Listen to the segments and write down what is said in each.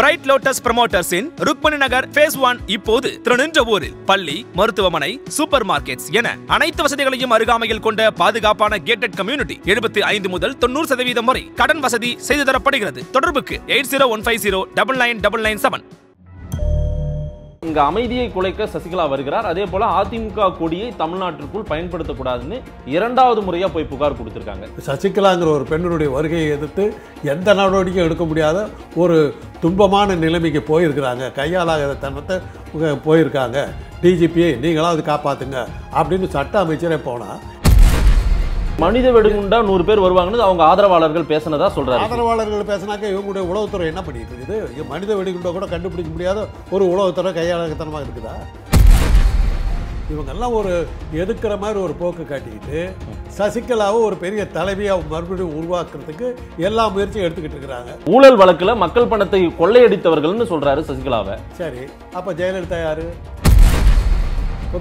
bright lotus ப்ரமோட்டர்ஸின் Rukmani Nagar phase one இப்போது திருநின்றவூரில் பள்ளி மருத்துவமனை சூப்பர் மார்க்கெட்ஸ் என அனைத்து வசதிகளையும் அருகாமையில் கொண்ட பாதுகாப்பான கேட்டட் கம்யூனிட்டி எழுபத்தி ஐந்து முதல் தொண்ணூறு சதவீதம் வரை கடன் வசதி செய்து தரப்படுகிறது தொடர்புக்கு eight zero one five zero double nine double nine seven இங்க அமைதியை குலைக்க சசிகலா வருகிறார் அதே போல அதிமுக கொடியை தமிழ்நாட்டிற்குள் பயன்படுத்தக்கூடாதுன்னு இரண்டாவது முறையா போய் புகார் கொடுத்திருக்காங்க சசிகலாங்கிற ஒரு பெண்ணுடைய வருகையை எதிர்த்து எந்த நடவடிக்கையும் எடுக்க முடியாத ஒரு துன்பமான நிலைமைக்கு போயிருக்கிறாங்க கையாலாகிற தன்னத்தை போயிருக்காங்க டிஜிபியை நீங்களாவது காப்பாற்றுங்க அப்படின்னு சட்ட அமைச்சரே போனால் மனித வெடுகுண்டா நூறு பேர் வருவாங்கன்னு அவங்க ஆதரவாளர்கள் பேசினதா சொல்றாரு ஆதரவாளர்கள் பேசினாக்க இவங்களுடைய உளவுத்துறை என்ன பண்ணிட்டு இருக்குது மனித வெடிகுண்டா கூட கண்டுபிடிக்க முடியாத ஒரு உளவுத்துறை கையாளத்தனமாக இருக்குதா இவங்கெல்லாம் ஒரு எதுக்கிற மாதிரி ஒரு போக்கு காட்டிக்கிட்டு சசிகலாவை ஒரு பெரிய தலைவியாக மறுபடியும் உருவாக்குறதுக்கு எல்லா முயற்சியும் எடுத்துக்கிட்டு இருக்கிறாங்க ஊழல் வழக்கில் மக்கள் பணத்தை கொள்ளையடித்தவர்கள்னு சொல்றாரு சசிகலாவை சரி அப்போ ஜெயலலிதா யாரு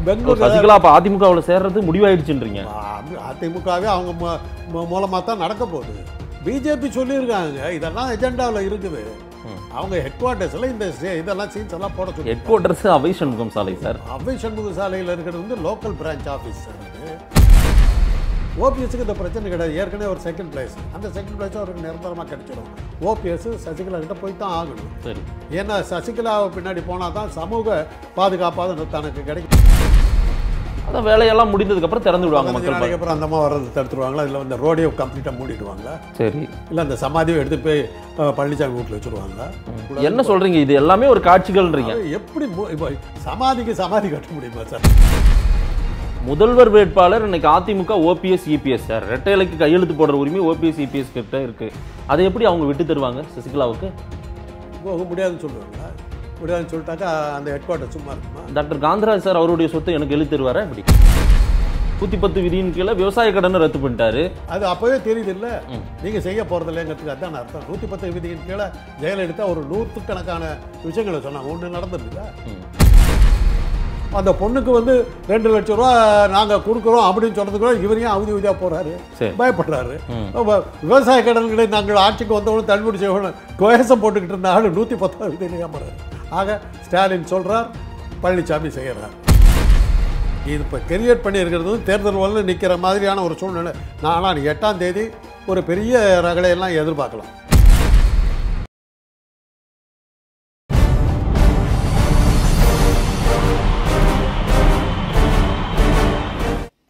பெங்களூர் சசிகலா அப்போ அதிமுகவில் சேர்றது முடிவாயிடுச்சுன்றீங்க அதிமுகவே அவங்க மூலமாக தான் நடக்க போகுது பிஜேபி சொல்லியிருக்காங்க இதெல்லாம் எஜெண்டாவில் இருக்குது அவங்க ஹெட் குவார்ட்டர்ஸில் இந்த இதெல்லாம் சீன்ஸ் எல்லாம் போட சொல்லி ஹெட் குவார்ட்டர்ஸ் அவை சண்முகம் சாலை சார் அவை சண்முகம் சாலையில் இருக்கிறது வந்து லோக்கல் பிரான்ச் ஆஃபீஸ் சார் ஓபிஎஸ்க்கு இந்த பிரச்சனை கிடையாது ஏற்கனவே ஒரு செகண்ட் பிளேஸ் அந்த செகண்ட் பிளேஸ் அவருக்கு நிரந்தரமாக கிடைச்சிடும் ஓபிஎஸ் சசிகலா கிட்ட போய் தான் ஆகணும் சரி ஏன்னா சசிகலா பின்னாடி போனால் தான் சமூக பாதுகாப்பாக தனக்கு கிடைக்கும் அதான் வேலையெல்லாம் முடிந்ததுக்கப்புறம் திறந்து விடுவாங்க மக்கள் அப்புறம் அந்த மாதிரி வர்றது தடுத்துருவாங்களா இல்லை அந்த ரோடியை கம்ப்ளீட்டாக மூடிடுவாங்களா சரி இல்லை அந்த சமாதியை எடுத்து போய் பழனிசாமி வீட்டில் வச்சுருவாங்க என்ன சொல்கிறீங்க இது எல்லாமே ஒரு காட்சிகள்ன்றீங்க எப்படி சமாதிக்கு சமாதி கட்ட முடியுமா சார் முதல்வர் வேட்பாளர் இன்னைக்கு AIADMK OPS EPS e sir இலைக்கு கையெழுத்து போடுற உரிமை ஓபிஎஸ் இபிஎஸ் e கிட்ட இருக்கு அதை எப்படி அவங்க விட்டு தருவாங்க சசிகலாவுக்கு போக முடியாதுன்னு சொல்லுவாங்க முடியாதுன்னு சொல்லிட்டாக்கா அந்த ஹெட் சும்மா இருக்குமா டாக்டர் காந்தராஜ் சார் அவருடைய சொத்தை எனக்கு எழுதி தருவாரா இப்படி நூற்றி பத்து விதியின் கீழே விவசாய கடனை ரத்து பண்ணிட்டாரு அது அப்போவே தெரியுது இல்ல நீங்கள் செய்ய போறது இல்லைங்கிறதுக்கு அதான் அர்த்தம் நூற்றி பத்து விதியின் கீழே ஜெயலலிதா ஒரு கணக்கான விஷயங்களை சொன்னாங்க ஒன்று நடந்திருக்குல்ல அந்த பொண்ணுக்கு வந்து ரெண்டு லட்சம் ரூபா நாங்கள் கொடுக்குறோம் அப்படின்னு கூட இவரையும் அவதி உதியாக போகிறாரு பயப்படுறாரு விவசாய கடன்களை நாங்கள் ஆட்சிக்கு வந்தவொடனே தள்ளுபடி செய்வோம் கோயசம் போட்டுக்கிட்டு இருந்த ஆள் நூற்றி பத்தாவது விதை ஆக ஸ்டாலின் சொல்கிறார் பழனிசாமி செய்கிறார் இது இப்போ கிரியேட் பண்ணியிருக்கிறது தேர்தல் வரல நிற்கிற மாதிரியான ஒரு சூழ்நிலை நானும் எட்டாம் தேதி ஒரு பெரிய ரகலையெல்லாம் எதிர்பார்க்கலாம்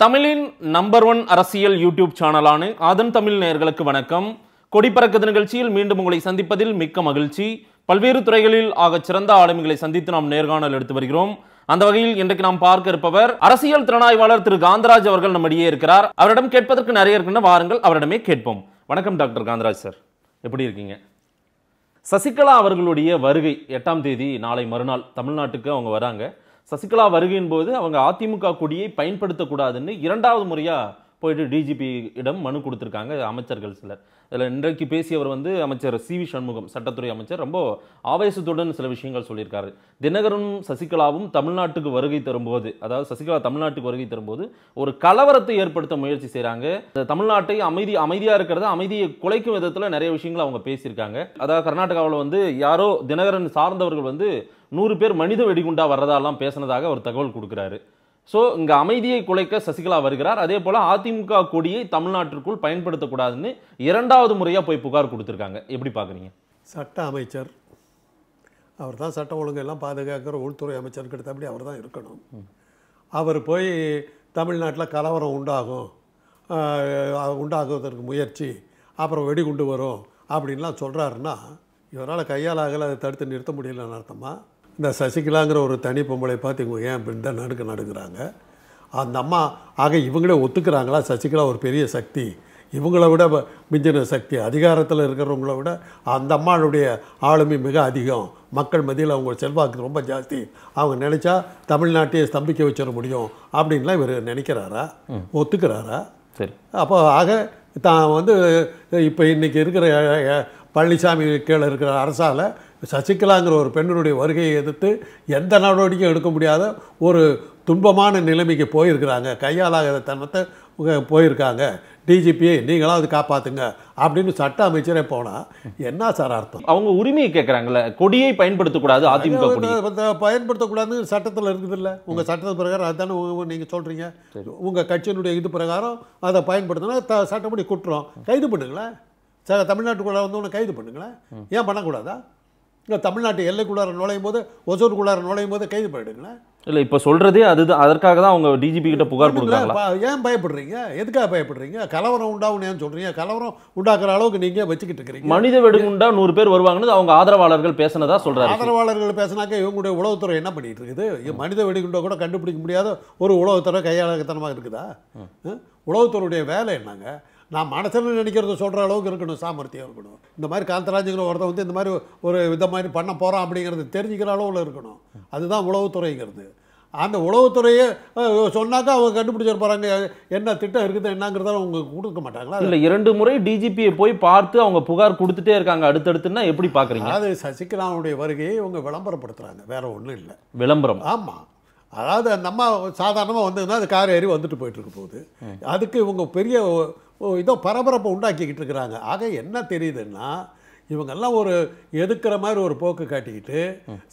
தமிழின் நம்பர் ஒன் அரசியல் யூடியூப் சேனலான ஆதன் தமிழ் நேர்களுக்கு வணக்கம் கொடிப்பறக்குது நிகழ்ச்சியில் மீண்டும் உங்களை சந்திப்பதில் மிக்க மகிழ்ச்சி பல்வேறு துறைகளில் ஆக சிறந்த ஆளுமைகளை சந்தித்து நாம் நேர்காணல் எடுத்து வருகிறோம் அந்த வகையில் இன்றைக்கு நாம் பார்க்க இருப்பவர் அரசியல் திறனாய்வாளர் திரு காந்தராஜ் அவர்கள் நம்மிடையே இருக்கிறார் அவரிடம் கேட்பதற்கு நிறைய இருக்கின்ற வாருங்கள் அவரிடமே கேட்போம் வணக்கம் டாக்டர் காந்தராஜ் சார் எப்படி இருக்கீங்க சசிகலா அவர்களுடைய வருகை எட்டாம் தேதி நாளை மறுநாள் தமிழ்நாட்டுக்கு அவங்க வராங்க சசிகலா வருகையின் போது அவங்க அதிமுக கொடியை பயன்படுத்தக்கூடாதுன்னு இரண்டாவது முறையாக போயிட்டு டிஜிபி இடம் மனு கொடுத்துருக்காங்க அமைச்சர்கள் சிலர் இதில் இன்றைக்கு பேசியவர் வந்து அமைச்சர் சி வி சண்முகம் சட்டத்துறை அமைச்சர் ரொம்ப ஆவேசத்துடன் சில விஷயங்கள் சொல்லியிருக்காரு தினகரனும் சசிகலாவும் தமிழ்நாட்டுக்கு வருகை தரும்போது அதாவது சசிகலா தமிழ்நாட்டுக்கு வருகை தரும்போது ஒரு கலவரத்தை ஏற்படுத்த முயற்சி செய்கிறாங்க தமிழ்நாட்டை அமைதி அமைதியாக இருக்கிறத அமைதியை குலைக்கும் விதத்தில் நிறைய விஷயங்கள் அவங்க பேசியிருக்காங்க அதாவது கர்நாடகாவில் வந்து யாரோ தினகரன் சார்ந்தவர்கள் வந்து நூறு பேர் மனித வெடிகுண்டா வர்றதாலாம் பேசினதாக ஒரு தகவல் கொடுக்குறாரு ஸோ இங்கே அமைதியை குலைக்க சசிகலா வருகிறார் அதே போல் அதிமுக கொடியை தமிழ்நாட்டிற்குள் பயன்படுத்தக்கூடாதுன்னு இரண்டாவது முறையாக போய் புகார் கொடுத்துருக்காங்க எப்படி பார்க்குறீங்க சட்ட அமைச்சர் அவர் தான் சட்டம் ஒழுங்கு எல்லாம் பாதுகாக்கிற உள்துறை அமைச்சர் எடுத்தபடி அவர் தான் இருக்கணும் அவர் போய் தமிழ்நாட்டில் கலவரம் உண்டாகும் உண்டாகுவதற்கு முயற்சி அப்புறம் வெடிகுண்டு வரும் அப்படின்லாம் சொல்கிறாருன்னா இவரால் கையால் ஆகலை அதை தடுத்து நிறுத்த முடியலன்னு அர்த்தமாக இந்த சசிகலாங்கிற ஒரு தனி பொம்பளை பார்த்து இவங்க ஏன் அப்படின்னு தான் நடுக்க நடுக்கிறாங்க அந்த அம்மா ஆக இவங்களே ஒத்துக்கிறாங்களா சசிகலா ஒரு பெரிய சக்தி இவங்கள விட மிஞ்சின சக்தி அதிகாரத்தில் இருக்கிறவங்கள விட அந்த அம்மாவுடைய ஆளுமை மிக அதிகம் மக்கள் மத்தியில் அவங்க செல்வாக்கு ரொம்ப ஜாஸ்தி அவங்க நினச்சா தமிழ்நாட்டையே ஸ்தம்பிக்க வச்சிட முடியும் அப்படின்லாம் இவர் நினைக்கிறாரா ஒத்துக்கிறாரா சரி அப்போ ஆக தான் வந்து இப்போ இன்றைக்கி இருக்கிற பழனிசாமி கீழே இருக்கிற அரசால் சசிகலாங்கிற ஒரு பெண்ணினுடைய வருகையை எதிர்த்து எந்த நடவடிக்கையும் எடுக்க முடியாத ஒரு துன்பமான நிலைமைக்கு போயிருக்கிறாங்க கையாலாகிற தனத்தை போயிருக்காங்க டிஜிபியை அது காப்பாற்றுங்க அப்படின்னு சட்ட அமைச்சரே போனால் என்ன சார் அர்த்தம் அவங்க உரிமையை கேட்குறாங்களே கொடியை பயன்படுத்தக்கூடாது அதிமுக பயன்படுத்தக்கூடாதுன்னு சட்டத்தில் இருக்குது இல்லை உங்கள் சட்டத்து பிரகாரம் அதுதானே நீங்கள் சொல்கிறீங்க உங்கள் கட்சியினுடைய இது பிரகாரம் அதை பயன்படுத்தினா த சட்டப்படி குற்றம் கைது பண்ணுங்களேன் சார் தமிழ்நாட்டுக்குள்ளே வந்து உன்னை கைது பண்ணுங்களேன் ஏன் பண்ணக்கூடாதா இல்லை தமிழ்நாட்டு எல்லைக்குள்ளார நுழையும் போது குள்ளார நுழையும் போது கைது பண்ணிடுங்களேன் இல்லை இப்போ சொல்கிறதே அது அதற்காக தான் அவங்க டிஜிபி கிட்ட புகார் கொடுக்குறாங்களா ஏன் பயப்படுறீங்க எதுக்காக பயப்படுறீங்க கலவரம் உண்டாகும் ஏன் சொல்கிறீங்க கலவரம் உண்டாக்குற அளவுக்கு நீங்கள் வச்சுக்கிட்டு இருக்கிறீங்க மனித வெடுகுண்டா நூறு பேர் வருவாங்கன்னு அவங்க ஆதரவாளர்கள் பேசினதா சொல்கிறாங்க ஆதரவாளர்கள் பேசினாக்க இவங்களுடைய உளவுத்துறை என்ன பண்ணிட்டு இருக்குது மனித வெடிகுண்டை கூட கண்டுபிடிக்க முடியாத ஒரு உளவுத்துறை கையாளத்தனமாக இருக்குதா உளவுத்துறையுடைய வேலை என்னங்க நான் மனசில் நினைக்கிறத சொல்கிற அளவுக்கு இருக்கணும் சாமர்த்தியம் இருக்கணும் இந்த மாதிரி காந்தராஜங்கிற ஒருத்தர் வந்து இந்த மாதிரி ஒரு வித மாதிரி பண்ண போகிறோம் அப்படிங்கிறது தெரிஞ்சுக்கிற அளவில் இருக்கணும் அதுதான் உளவுத்துறைங்கிறது அந்த உளவுத்துறையை சொன்னாக்கா அவங்க கண்டுபிடிச்சிருப்பாங்க என்ன திட்டம் இருக்குது என்னங்கிறத அவங்க கொடுக்க மாட்டாங்களா இல்லை இரண்டு முறை டிஜிபியை போய் பார்த்து அவங்க புகார் கொடுத்துட்டே இருக்காங்க அடுத்தடுத்துன்னா எப்படி பார்க்குறீங்க அது சசிகலாவுடைய வருகையை இவங்க விளம்பரப்படுத்துகிறாங்க வேற ஒன்றும் இல்லை விளம்பரம் ஆமாம் அதாவது அந்த அம்மா சாதாரணமாக வந்ததுன்னா அது கார் ஏறி வந்துட்டு போயிட்டுருக்கு போகுது அதுக்கு இவங்க பெரிய இதோ பரபரப்பை உண்டாக்கிக்கிட்டு இருக்கிறாங்க ஆக என்ன தெரியுதுன்னா இவங்கெல்லாம் ஒரு எதுக்கிற மாதிரி ஒரு போக்கு காட்டிக்கிட்டு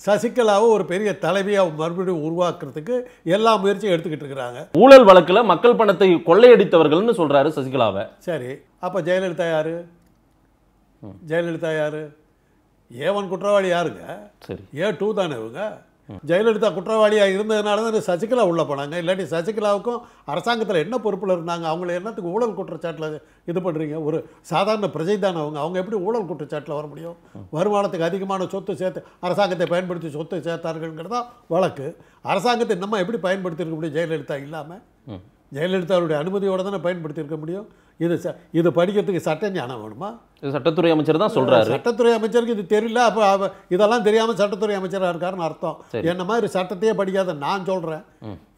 சசிகலாவும் ஒரு பெரிய தலைவியாக மறுபடியும் உருவாக்குறதுக்கு எல்லா முயற்சியும் எடுத்துக்கிட்டு இருக்கிறாங்க ஊழல் வழக்கில் மக்கள் பணத்தை கொள்ளையடித்தவர்கள்னு சொல்கிறாரு சசிகலாவை சரி அப்போ ஜெயலலிதா யார் ஜெயலலிதா யார் ஏ ஒன் குற்றவாளி யாருங்க சரி ஏ டூ தானே இவங்க ஜெயலலிதா குற்றவாளியாக இருந்ததுனால தான் சசிகலா உள்ளே போனாங்க இல்லாட்டி சசிகலாவுக்கும் அரசாங்கத்தில் என்ன பொறுப்பில் இருந்தாங்க அவங்கள என்னத்துக்கு ஊழல் குற்றச்சாட்டில் இது பண்ணுறீங்க ஒரு சாதாரண பிரஜை தான் அவங்க அவங்க எப்படி ஊழல் குற்றச்சாட்டில் வர முடியும் வருமானத்துக்கு அதிகமான சொத்து சேர்த்து அரசாங்கத்தை பயன்படுத்தி சொத்து சேர்த்தார்கள்ங்கிறதா வழக்கு அரசாங்கத்தை நம்ம எப்படி பயன்படுத்தியிருக்க முடியும் ஜெயலலிதா இல்லாமல் ஜெயலலிதாவுடைய அனுமதியோடு தானே பயன்படுத்தியிருக்க முடியும் இது ச இது படிக்கிறதுக்கு சட்ட ஞானம் வேணுமா இது சட்டத்துறை அமைச்சர் தான் சொல்கிறாரு சட்டத்துறை அமைச்சருக்கு இது தெரியல அப்போ இதெல்லாம் தெரியாமல் சட்டத்துறை அமைச்சராக இருக்காருன்னு அர்த்தம் என்ன மாதிரி சட்டத்தையே படிக்காத நான் சொல்கிறேன்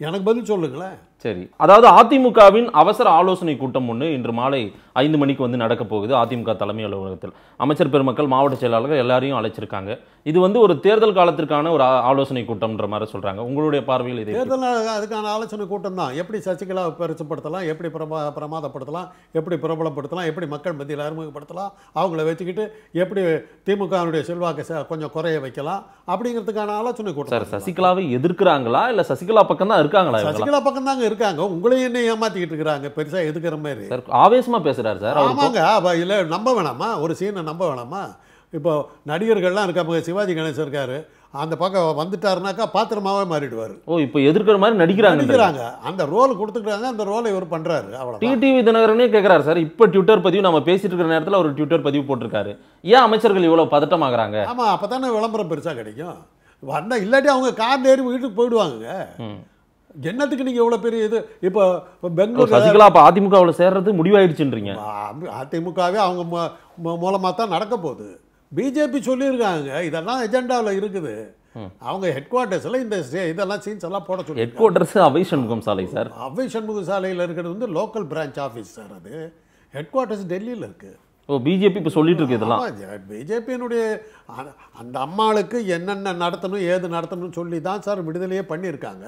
எனக்கு பதில் சொல்லுங்களேன் சரி அதாவது அதிமுகவின் அவசர ஆலோசனை கூட்டம் ஒன்று இன்று மாலை ஐந்து மணிக்கு வந்து நடக்கப் போகுது அதிமுக தலைமை அலுவலகத்தில் அமைச்சர் பெருமக்கள் மாவட்ட செயலாளர்கள் எல்லாரையும் அழைச்சிருக்காங்க இது வந்து ஒரு தேர்தல் காலத்திற்கான ஒரு ஆலோசனை கூட்டம்ன்ற மாதிரி சொல்கிறாங்க உங்களுடைய பார்வையில் இது தேர்தல் அதுக்கான ஆலோசனை கூட்டம் தான் எப்படி சசிகலாவை பரிசுப்படுத்தலாம் எப்படி பிரமா பிரமாதப்படுத்தலாம் எப்படி பிரபலப்படுத்தலாம் எப்படி மக்கள் மத்தியில் அறிமுகப்படுத்தலாம் வைக்கலாம் அவங்கள வச்சுக்கிட்டு எப்படி திமுகவினுடைய செல்வாக்கை கொஞ்சம் குறைய வைக்கலாம் அப்படிங்கிறதுக்கான ஆலோசனை கூட்டம் சார் சசிகலாவை எதிர்க்கிறாங்களா இல்லை சசிகலா பக்கம் தான் இருக்காங்களா சசிகலா பக்கம் தாங்க இருக்காங்க உங்களையும் என்ன ஏமாத்திக்கிட்டு இருக்கிறாங்க பெருசாக எதுக்கிற மாதிரி சார் ஆவேசமாக பேசுகிறாரு சார் ஆமாங்க இல்லை நம்ப வேணாமா ஒரு சீனை நம்ப வேணாமா இப்போ நடிகர்கள்லாம் இருக்காங்க சிவாஜி கணேசன் இருக்காரு அந்த பக்கம் வந்துட்டாருனாக்கா பாத்திரமாவே மாறிடுவார் ஓ இப்போ எதிர்க்கிற மாதிரி நடிக்கிறாங்க நடிக்கிறாங்க அந்த ரோல் கொடுத்துக்கிறாங்க அந்த ரோலை இவர் பண்ணுறாரு அவ்வளோ டிடிவி தினகரனே கேட்குறாரு சார் இப்போ ட்விட்டர் பதிவு நம்ம பேசிட்டு இருக்கிற நேரத்தில் ஒரு ட்விட்டர் பதிவு போட்டிருக்காரு ஏன் அமைச்சர்கள் இவ்வளோ பதட்டமாகறாங்க ஆமாம் அப்போ தானே விளம்பரம் பெருசாக கிடைக்கும் வந்தால் இல்லாட்டி அவங்க கார் ஏறி வீட்டுக்கு போயிடுவாங்க என்னத்துக்கு நீங்கள் எவ்வளோ பெரிய இது இப்போ பெங்களூர் சசிகலா அதிமுக அதிமுகவில் சேர்றது முடிவாயிடுச்சுன்றீங்க அதிமுகவே அவங்க மூலமாக தான் நடக்க போகுது பிஜேபி சொல்லியிருக்காங்க இதெல்லாம் எஜெண்டாவில் இருக்குது அவங்க ஹெட் குவார்ட்டர்ஸில் இந்த இதெல்லாம் சீன்ஸ் எல்லாம் போட சொல்லி ஹெட் குவார்ட்டர்ஸ் அவை சண்முகம் சாலை சார் அவை சண்முகம் சாலையில் இருக்கிறது வந்து லோக்கல் பிரான்ச் ஆஃபீஸ் சார் அது ஹெட் குவார்ட்டர்ஸ் டெல்லியில் இருக்குது ஓ பிஜேபி இப்போ சொல்லிட்டு இருக்கு இதெல்லாம் பிஜேபியினுடைய அந்த அம்மாளுக்கு என்னென்ன நடத்தணும் ஏது நடத்தணும்னு சொல்லி தான் சார் விடுதலையே பண்ணியிருக்காங்க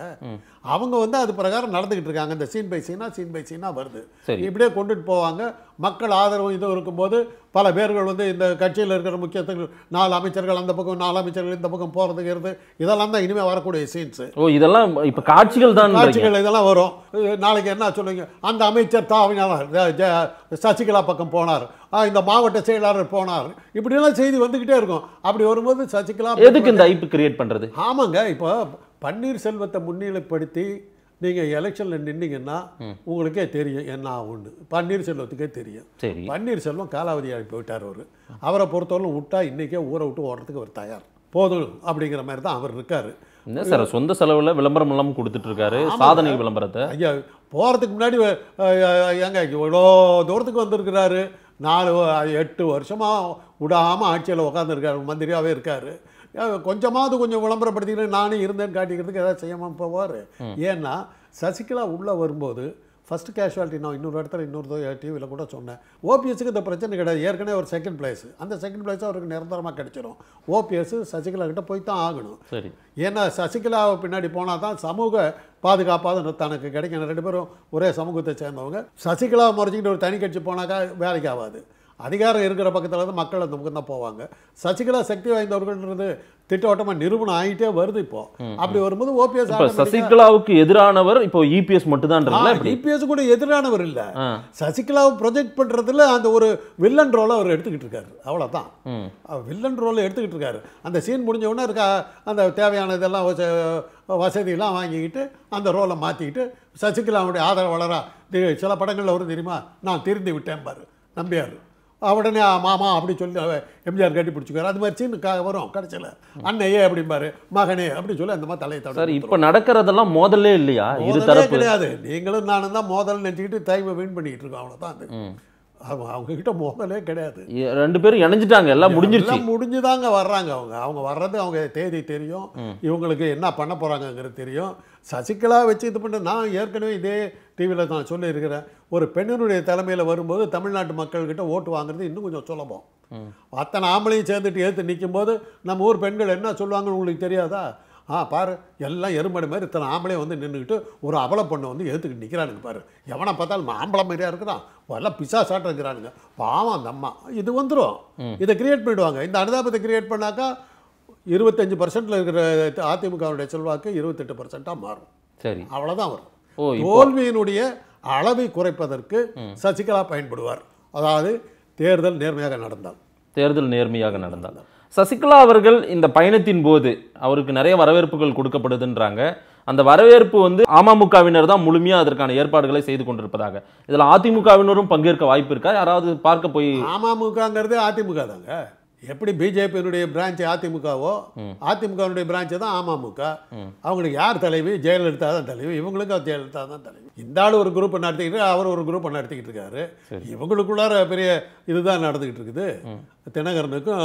அவங்க வந்து அது பிரகாரம் நடந்துக்கிட்டு இருக்காங்க இந்த சீன் பை சீனா சீன் பை சீனா வருது இப்படியே கொண்டுட்டு போவாங்க மக்கள் ஆதரவு இது இருக்கும்போது பல பேர்கள் வந்து இந்த கட்சியில் இருக்கிற முக்கியத்துவங்கள் நாலு அமைச்சர்கள் அந்த பக்கம் நாலு அமைச்சர்கள் இந்த பக்கம் போகிறதுங்கிறது இதெல்லாம் தான் இனிமேல் வரக்கூடிய சீன்ஸ் ஓ இதெல்லாம் இப்போ காட்சிகள் தான் காட்சிகள் இதெல்லாம் வரும் நாளைக்கு என்ன சொல்லுவீங்க அந்த அமைச்சர் தான் சசிகலா பக்கம் போனார் இந்த மாவட்ட செயலாளர் போனார் இப்படிலாம் செய்தி வந்துக்கிட்டே இருக்கும் அப்படி வரும்போது சசிகலா எதுக்கு இந்த ஐப்பு கிரியேட் பண்ணுறது ஆமாங்க இப்போ பன்னீர்செல்வத்தை முன்னிலைப்படுத்தி நீங்கள் எலெக்ஷனில் நின்னீங்கன்னா உங்களுக்கே தெரியும் என்ன ஆகும்னு பன்னீர்செல்வத்துக்கே தெரியும் பன்னீர் பன்னீர்செல்வம் காலாவதி அழைப்பு விட்டார் அவர் அவரை பொறுத்தவரைக்கும் விட்டா இன்றைக்கே ஊரை விட்டு ஓடுறதுக்கு அவர் தயார் போதும் அப்படிங்கிற மாதிரி தான் அவர் இருக்கார் சார் சொந்த செலவில் விளம்பரம் எல்லாம் கொடுத்துட்டு இருக்காரு சாதனை விளம்பரத்தை ஐயா போகிறதுக்கு முன்னாடி எங்க இவ்வளோ தூரத்துக்கு வந்திருக்கிறாரு நாலு எட்டு வருஷமாக விடாமல் ஆட்சியில் உட்காந்துருக்காரு மந்திரியாகவே இருக்கார் கொஞ்சமாவது கொஞ்சம் விளம்பரப்படுத்திக்கிட்டு நானே இருந்தேன்னு காட்டிக்கிறதுக்கு ஏதாவது செய்யாமல் போவார் ஏன்னா சசிகலா உள்ளே வரும்போது ஃபஸ்ட்டு கேஷுவாலிட்டி நான் இன்னொரு இடத்துல இன்னொரு டிவியில் கூட சொன்னேன் ஓபிஎஸ்க்கு இந்த பிரச்சனை கிடையாது ஏற்கனவே ஒரு செகண்ட் பிளேஸ் அந்த செகண்ட் பிளேஸ் அவருக்கு நிரந்தரமாக கிடைச்சிடும் ஓபிஎஸ் சசிகலா கிட்ட போய் தான் ஆகணும் சரி ஏன்னா சசிகலாவை பின்னாடி போனால் தான் சமூக பாதுகாப்பாக தனக்கு கிடைக்கும் ரெண்டு பேரும் ஒரே சமூகத்தை சேர்ந்தவங்க சசிகலாவை முறைச்சிக்கிட்டு ஒரு தனி கட்சி போனாக்கா வேலைக்கு ஆகாது அதிகாரம் இருக்கிற பக்கத்தில் தான் மக்கள் அந்த முகம் போவாங்க சசிகலா சக்தி வாய்ந்தவர்கள்ன்றது திட்டவட்டமாக நிரூபணம் ஆகிட்டே வருது இப்போ அப்படி வரும்போது ஓபிஎஸ் சசிகலாவுக்கு எதிரானவர் இப்போ இபிஎஸ் e மட்டும்தான் இபிஎஸ் e கூட எதிரானவர் இல்லை சசிகலாவை ப்ரொஜெக்ட் பண்ணுறதுல அந்த ஒரு வில்லன் ரோலை அவர் எடுத்துக்கிட்டு இருக்காரு அவ்வளோதான் வில்லன் ரோலை எடுத்துக்கிட்டு இருக்காரு அந்த சீன் முடிஞ்ச உடனே இருக்கா அந்த தேவையான இதெல்லாம் வசதியெல்லாம் வாங்கிக்கிட்டு அந்த ரோலை மாற்றிக்கிட்டு சசிகலாவுடைய ஆதரவாளராக சில படங்களில் வரும் தெரியுமா நான் திருந்தி விட்டேன் பாரு நம்பியாரு உடனே மாமா அப்படி சொல்லி எம்ஜிஆர் கட்டி பிடிச்சிக்காரு அது மாதிரி சீனு வரும் கடைசியில் அண்ணையே அப்படிம்பாரு மகனே அப்படி சொல்லி அந்த மாதிரி தலையை தவிர இப்போ நடக்கிறதெல்லாம் மோதலே இல்லையா இது கிடையாது நீங்களும் நானும் தான் மோதல் நினச்சிக்கிட்டு டைமை வீண் பண்ணிக்கிட்டு இருக்கோம் அவ்வளோதான் அது அவங்க கிட்ட மோதலே கிடையாது ரெண்டு பேரும் இணைஞ்சிட்டாங்க எல்லாம் முடிஞ்சிருச்சு முடிஞ்சுதாங்க வர்றாங்க அவங்க அவங்க வர்றது அவங்க தேதி தெரியும் இவங்களுக்கு என்ன பண்ண போகிறாங்கங்கிறது தெரியும் சசிகலா வச்சு இது பண்ண நான் ஏற்கனவே இதே டிவியில் தான் சொல்லியிருக்கிறேன் ஒரு பெண்ணினுடைய தலைமையில் வரும்போது தமிழ்நாட்டு மக்கள்கிட்ட ஓட்டு வாங்குறது இன்னும் கொஞ்சம் சுலபம் அத்தனை ஆம்பளையும் சேர்ந்துட்டு ஏற்று நிற்கும்போது நம்ம ஊர் பெண்கள் என்ன சொல்லுவாங்கன்னு உங்களுக்கு தெரியாதா ஆ பாரு எல்லாம் எருமடை மாதிரி இத்தனை ஆம்பளை வந்து நின்றுக்கிட்டு ஒரு அவலை பொண்ணை வந்து ஏற்றுக்கிட்டு நிற்கிறானுங்க பாரு எவனை பார்த்தாலும் ஆம்பளை மாதிரியா இருக்கிறான் எல்லாம் பிசா சாட்ட இருக்கிறானுங்க பாவம் அந்த அம்மா இது வந்துடும் இதை கிரியேட் பண்ணிடுவாங்க இந்த அனுதாபத்தை கிரியேட் பண்ணாக்கா இருபத்தஞ்சு பர்சன்ட்ல இருக்கிற அதிமுகவுடைய செல்வாக்கு இருபத்தெட்டு பர்சன்ட்டாக மாறும் சரி அவ்வளோதான் வரும் தோல்வியினுடைய அளவை குறைப்பதற்கு சசிகலா பயன்படுவார் அதாவது தேர்தல் நேர்மையாக நடந்தால் தேர்தல் நேர்மையாக நடந்தால் சசிகலா அவர்கள் இந்த பயணத்தின் போது அவருக்கு நிறைய வரவேற்புகள் கொடுக்கப்படுதுன்றாங்க அந்த வரவேற்பு வந்து அமமுகவினர் தான் முழுமையாக அதற்கான ஏற்பாடுகளை செய்து கொண்டிருப்பதாக இதில் அதிமுகவினரும் பங்கேற்க வாய்ப்பு இருக்கா யாராவது பார்க்க போய் அமமுகங்கிறது அதிமுக தாங்க எப்படி பிஜேபியினுடைய பிரான்ச்சு அதிமுகவோ அதிமுகவினுடைய பிரான்ச்சு தான் அமமுக அவங்களுக்கு யார் தலைவி ஜெயலலிதா தான் தலைவி இவங்களுக்கும் ஜெயலலிதா தான் தலைவி இந்த ஆள் ஒரு குரூப் நடத்திக்கிட்டு அவர் ஒரு குரூப் நடத்திக்கிட்டு இருக்காரு இவங்களுக்குள்ளார பெரிய இதுதான் நடந்துக்கிட்டு இருக்குது தினகரனுக்கும்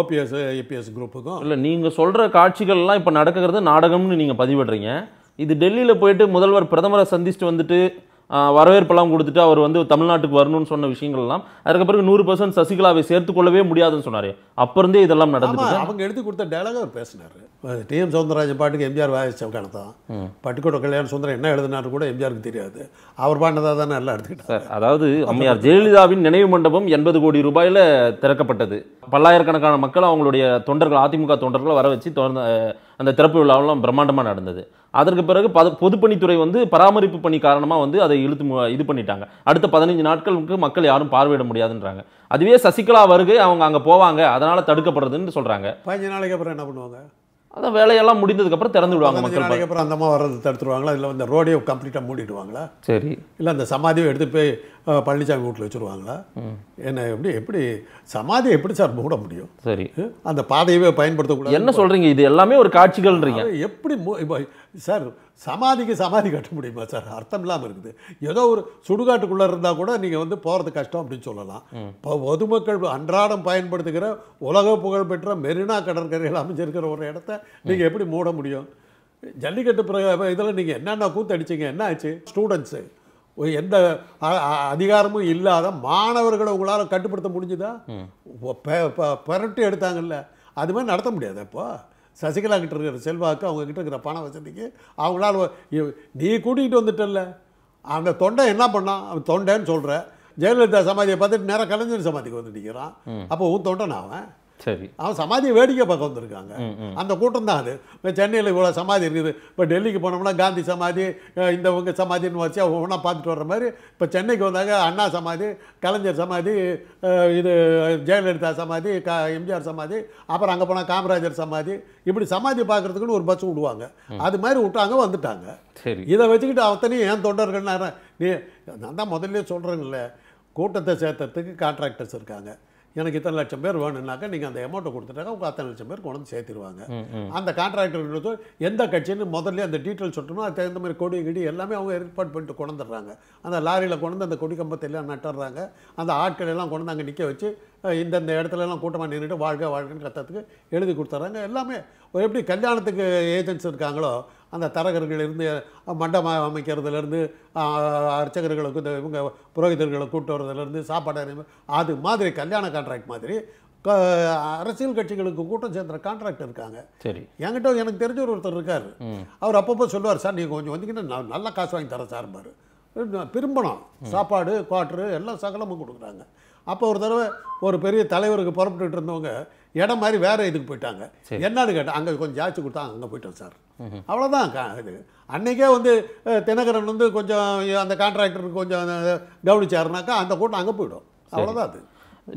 ஓபிஎஸ் ஏபிஎஸ் குரூப்புக்கும் இல்லை நீங்கள் சொல்கிற காட்சிகள்லாம் இப்போ நடக்கிறது நாடகம்னு நீங்கள் பதிவிடுறீங்க இது டெல்லியில் போயிட்டு முதல்வர் பிரதமரை சந்திச்சுட்டு வந்துட்டு வரவேற்பெல்லாம் கொடுத்துட்டு அவர் வந்து தமிழ்நாட்டுக்கு வரணும்னு சொன்ன விஷயங்கள்லாம் அதுக்கு பிறகு நூறு பர்சன்ட் சசிகலாவை சேர்த்துக்கொள்ளவே முடியாதுன்னு சொன்னார் அப்போ இருந்தே இதெல்லாம் நடந்துட்டு அவங்க எடுத்து கொடுத்த டைலாக் அவர் பேசினார் எம் சவுந்தரராஜன் பாட்டுக்கு எம்ஜிஆர் வாயிச்ச கணத்தான் பட்டுக்கோட கல்யாண சுந்தரம் என்ன எழுதினாரு கூட எம்ஜிஆருக்கு தெரியாது அவர் பாண்டதா தானே எல்லாம் சார் அதாவது அம்மையார் ஜெயலலிதாவின் நினைவு மண்டபம் எண்பது கோடி ரூபாயில் திறக்கப்பட்டது பல்லாயிரக்கணக்கான மக்கள் அவங்களுடைய தொண்டர்கள் அதிமுக தொண்டர்களை வர வச்சு அந்த திறப்பு விழாவெல்லாம் பிரம்மாண்டமாக நடந்தது அதற்கு பிறகு பது பொதுப்பணித்துறை வந்து பராமரிப்பு பணி காரணமாக வந்து அதை இழுத்து இது பண்ணிட்டாங்க அடுத்த பதினஞ்சு நாட்களுக்கு மக்கள் யாரும் பார்வையிட முடியாதுன்றாங்க அதுவே சசிகலா வருகை அவங்க அங்கே போவாங்க அதனால் தடுக்கப்படுறதுன்னு சொல்கிறாங்க பதினஞ்சு நாளைக்கு அப்புறம் என்ன பண்ணுவாங்க அதான் வேலையெல்லாம் முடிந்ததுக்கப்புறம் திறந்து விடுவாங்க மக்கள் அப்புறம் அந்த அம்மா வர்றது தடுத்துருவாங்களா இல்லை அந்த ரோடையோ கம்ப்ளீட்டாக மூடிடுவாங்களா சரி இல்லை அந்த சமாதியை எடுத்து போய் பழனிசாமி வீட்டில் வச்சுருவாங்களா என்ன எப்படி எப்படி சமாதியை எப்படி சார் மூட முடியும் சரி அந்த பாதையவே பயன்படுத்தக்கூடாது என்ன சொல்கிறீங்க இது எல்லாமே ஒரு காட்சிகள்ன்றீங்க எப்படி இப்போ சார் சமாதிக்கு சமாதி கட்ட முடியுமா சார் அர்த்தம் இல்லாமல் இருக்குது ஏதோ ஒரு சுடுகாட்டுக்குள்ளே இருந்தால் கூட நீங்கள் வந்து போகிறது கஷ்டம் அப்படின்னு சொல்லலாம் இப்போ பொதுமக்கள் அன்றாடம் பயன்படுத்துகிற உலக புகழ்பெற்ற மெரினா கடற்கரையில் அமைஞ்சிருக்கிற ஒரு இடத்த நீங்கள் எப்படி மூட முடியும் ஜல்லிக்கட்டு இதில் நீங்கள் என்னென்ன கூத்து அடிச்சிங்க என்ன ஆச்சு ஸ்டூடெண்ட்ஸு எந்த அதிகாரமும் இல்லாத மாணவர்களை உங்களால் கட்டுப்படுத்த முடிஞ்சுதா பெரட்டு எடுத்தாங்கல்ல அது மாதிரி நடத்த முடியாது அப்போ சசிகலா கிட்ட இருக்கிற செல்வாக்கு அவங்க கிட்ட இருக்கிற பண வசதிக்கு அவங்களால நீ கூட்டிகிட்டு வந்துட்டல்ல அந்த தொண்டை என்ன பண்ணான் அவன் தொண்டைன்னு சொல்கிற ஜெயலலிதா சமாதியை பார்த்துட்டு நேராக கலைஞர் சமாதிக்கு வந்து இருக்கிறான் அப்போ உன் தொண்டன் அவன் சரி அவன் சமாதியை வேடிக்கை பார்க்க வந்திருக்காங்க அந்த கூட்டம் தான் அது இப்போ சென்னையில் இவ்வளோ சமாதி இருக்குது இப்போ டெல்லிக்கு போனோம்னா காந்தி சமாதி இந்த உங்க சமாதின்னு வச்சு ஒவ்வொன்றா பார்த்துட்டு வர்ற மாதிரி இப்போ சென்னைக்கு வந்தாங்க அண்ணா சமாதி கலைஞர் சமாதி இது ஜெயலலிதா சமாதி க எம்ஜிஆர் சமாதி அப்புறம் அங்கே போனால் காமராஜர் சமாதி இப்படி சமாதி பார்க்குறதுக்குன்னு ஒரு பஸ் விடுவாங்க அது மாதிரி விட்டாங்க வந்துட்டாங்க இதை வச்சுக்கிட்டு அவத்தனையும் ஏன் தொண்டர்கள் நீ நான் தான் முதல்ல சொல்கிறேங்கல்ல கூட்டத்தை சேர்த்ததுக்கு கான்ட்ராக்டர்ஸ் இருக்காங்க எனக்கு இத்தனை லட்சம் பேர் வேணும்னாக்கா நீங்கள் அந்த அமௌண்ட்டை கொடுத்துட்டாக்க உங்கள் அத்தனை லட்சம் பேர் கொண்டு வந்து சேர்த்துருவாங்க அந்த கான்ட்ராக்டர்ன்றது எந்த கட்சின்னு முதல்ல அந்த டீட்டெயில் சொல்லணும் அது தகுந்த மாதிரி கொடி கிடி எல்லாமே அவங்க ஏற்பாடு பண்ணிட்டு கொண்டுறாங்க அந்த லாரியில் கொண்டு அந்த கொடி கம்பத்தை எல்லாம் நட்டுறாங்க அந்த ஆட்கள் எல்லாம் கொண்டு அங்கே நிற்க வச்சு இந்தந்த இடத்துல எல்லாம் கூட்டமாக நின்றுட்டு வாழ்க வாழ்க்கைன்னு கத்தத்துக்கு எழுதி கொடுத்துட்றாங்க எல்லாமே எப்படி கல்யாணத்துக்கு ஏஜென்ட்ஸ் இருக்காங்களோ அந்த தரகர்களிலிருந்து மண்டபம் அமைக்கிறதுலேருந்து அர்ச்சகர்களுக்கு இந்த இவங்க புரோகிதர்களை கூட்டு வரதுலேருந்து சாப்பாடு அது மாதிரி கல்யாண கான்ட்ராக்ட் மாதிரி அரசியல் கட்சிகளுக்கு கூட்டம் சேர்ந்த கான்ட்ராக்ட் இருக்காங்க சரி என்கிட்ட எனக்கு தெரிஞ்ச ஒரு ஒருத்தர் இருக்கார் அவர் அப்பப்போ சொல்லுவார் சார் நீங்கள் கொஞ்சம் வந்தீங்கன்னா நல்ல காசு வாங்கி தர சார்பார் திரும்பணும் சாப்பாடு குவாட்ரு எல்லாம் சகலமும் கொடுக்குறாங்க அப்போ ஒரு தடவை ஒரு பெரிய தலைவருக்கு புறப்பட்டுட்டு இருந்தவங்க இடம் மாதிரி வேறு இதுக்கு போயிட்டாங்க என்னன்னு கேட்டால் அங்கே கொஞ்சம் ஜாஸ்தி கொடுத்தாங்க அங்கே போயிட்டோம் சார் அவ்வளோதான் இது அன்றைக்கே வந்து தினகரன் வந்து கொஞ்சம் அந்த கான்ட்ராக்டருக்கு கொஞ்சம் கவனிச்சாருனாக்கா அந்த கூட்டம் அங்கே போயிடும் அவ்வளோதான் அது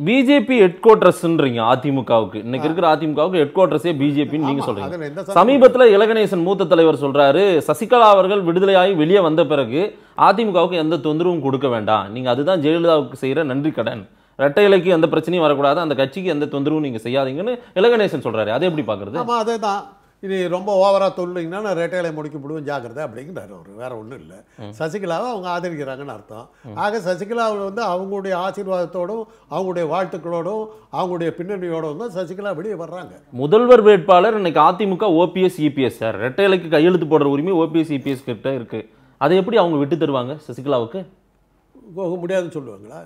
பிஜேபி ஹெட் குவார்டர்ஸ்ன்றீங்க அதிமுகவுக்கு இன்னைக்கு இருக்கிற அதிமுகவுக்கு ஹெட் குவார்டர்ஸே பிஜேபின்னு நீங்க சொல்றீங்க சமீபத்தில் இலகணேசன் மூத்த தலைவர் சொல்றாரு சசிகலா அவர்கள் விடுதலையாகி வெளியே வந்த பிறகு அதிமுகவுக்கு எந்த தொந்தரவும் கொடுக்க வேண்டாம் நீங்க அதுதான் ஜெயலலிதாவுக்கு செய்கிற நன்றி கடன் ரெட்டை இலைக்கு எந்த பிரச்சனையும் வரக்கூடாது அந்த கட்சிக்கு எந்த தொந்தரவும் நீங்கள் செய்யாதீங்கன்னு இலகணேசன் சொல்கிறாரு அதை எப்படி பார்க்குறது ஆமாம் அதே தான் இது ரொம்ப ஓவராக தொல்லிங்கன்னா நான் ரெட்டைகளை முடிக்க முடியும் ஜாக்கிரதை அப்படிங்கிறாரு அவர் வேற ஒன்றும் இல்லை சசிகலாவை அவங்க ஆதரிக்கிறாங்கன்னு அர்த்தம் ஆக சசிகலாவில் வந்து அவங்களுடைய ஆசீர்வாதத்தோடும் அவங்களுடைய வாழ்த்துக்களோடும் அவங்களுடைய பின்னணியோடும் தான் சசிகலா வெளியே வர்றாங்க முதல்வர் வேட்பாளர் இன்னைக்கு AIADMK OPS EPS e sir ரெட்டைகளுக்கு கையெழுத்து போடுற உரிமை ஓபிஎஸ் இபிஎஸ் e கிட்ட இருக்குது அதை எப்படி அவங்க விட்டு தருவாங்க சசிகலாவுக்கு போக முடியாதுன்னு சொல்லுவாங்களா